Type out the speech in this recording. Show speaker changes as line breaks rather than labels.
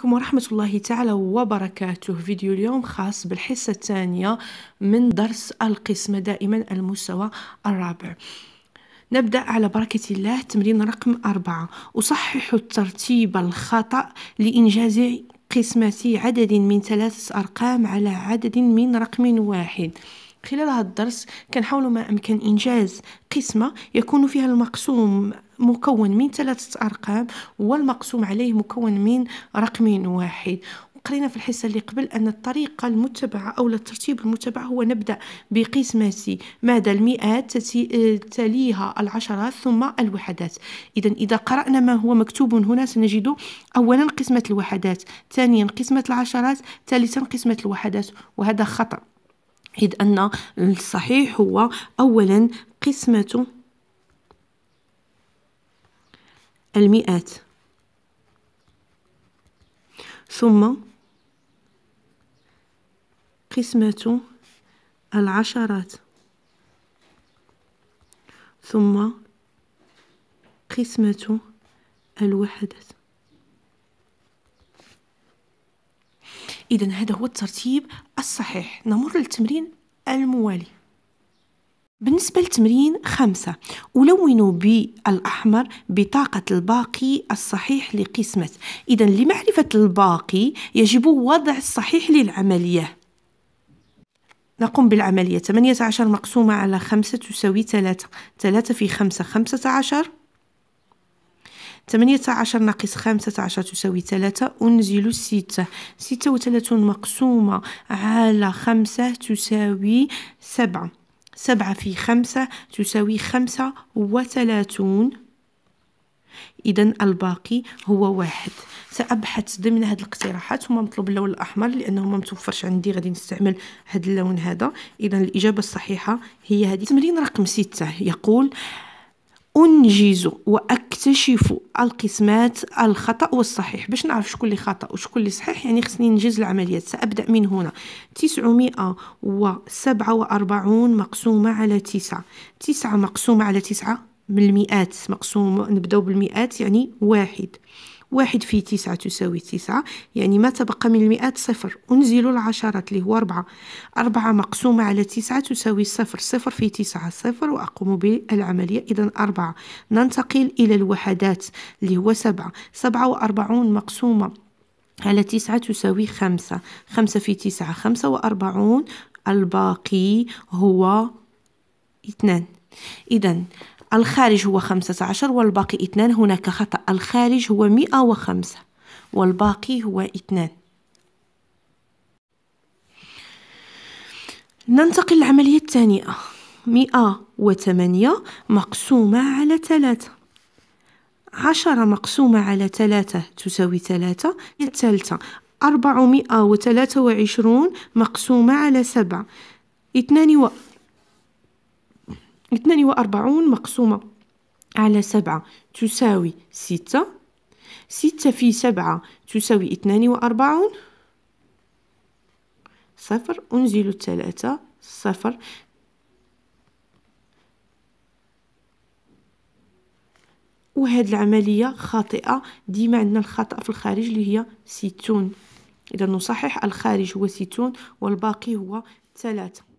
عليكم ورحمة الله تعالى وبركاته فيديو اليوم خاص بالحصة الثانية من درس القسمة دائما المستوى الرابع نبدأ على بركة الله تمرين رقم أربعة أصحح الترتيب الخطأ لإنجاز قسمة عدد من ثلاثة أرقام على عدد من رقم واحد خلال هذا الدرس كنحاول ما أمكن إنجاز قسمة يكون فيها المقسوم مكون من ثلاثة أرقام والمقسوم عليه مكون من رقم واحد قرينا في الحصة اللي قبل أن الطريقة المتبعة أو الترتيب المتبع هو نبدأ بقسمة ماذا المئات تليها العشرات ثم الوحدات إذا إذا قرأنا ما هو مكتوب هنا سنجد أولا قسمة الوحدات ثانيا قسمة العشرات ثالثا قسمة الوحدات وهذا خطأ إذ أن الصحيح هو أولا قسمة المئات ثم قسمة العشرات ثم قسمة الوحدات إذا هذا هو الترتيب الصحيح نمر للتمرين الموالي بالنسبة للتمرين خمسة ألون بالأحمر بطاقة الباقي الصحيح لقسمة إذا لمعرفة الباقي يجب وضع الصحيح للعملية نقوم بالعملية 18 مقسومة على 5 تساوي 3 3 في 5 15 18 ناقص 15 تساوي 3 أنزل 6 36 مقسومة على 5 تساوي 7 7 في 5 تساوي 35 إذا الباقي هو واحد سأبحث ضمن هذه الاقتراحات وما مطلوب اللون الأحمر لأنه ما متوفرش عندي غادي نستعمل هذا اللون هذا إذا الإجابة الصحيحة هي هذه تمرين رقم ستة يقول انجز واكتشف القسمات الخطا والصحيح باش نعرف شكون اللي خطا وشكون اللي صحيح يعني خصني ننجز العمليات سابدا من هنا 947 مقسومه على 9 9 مقسومه على 9 بالمئات المئات مقسوم نبداو بالمئات يعني واحد واحد في تسعة تساوي تسعة يعني ما تبقى من المئات صفر أنزل العشرات اللي هو أربعة أربعة مقسومة على تسعة تساوي صفر صفر في تسعة صفر وأقوم بالعملية إذا أربعة ننتقل إلى الوحدات اللي هو سبعة سبعة وأربعون مقسومة على تسعة تساوي خمسة خمسة في تسعة خمسة وأربعون الباقي هو اثنان إذا الخارج هو خمسة عشر والباقي اثنان هناك خطأ الخارج هو مئة وخمسة والباقي هو اثنان ننتقل للعملية الثانية مئة وثمانية مقسومة على ثلاثة عشرة مقسومة على ثلاثة تساوي ثلاثة الثالثة أربعمائة وثلاثة وعشرون مقسومة على سبعة اثنان و اثنان 42 مقسومة على سبعة تساوي ستة ستة في سبعة تساوي اثنان وأربعون صفر أنزل الثلاثة صفر وهاد العملية خاطئة ديما عندنا الخطأ في الخارج اللي هي ستون إذا نصحح الخارج هو ستون والباقي هو ثلاثة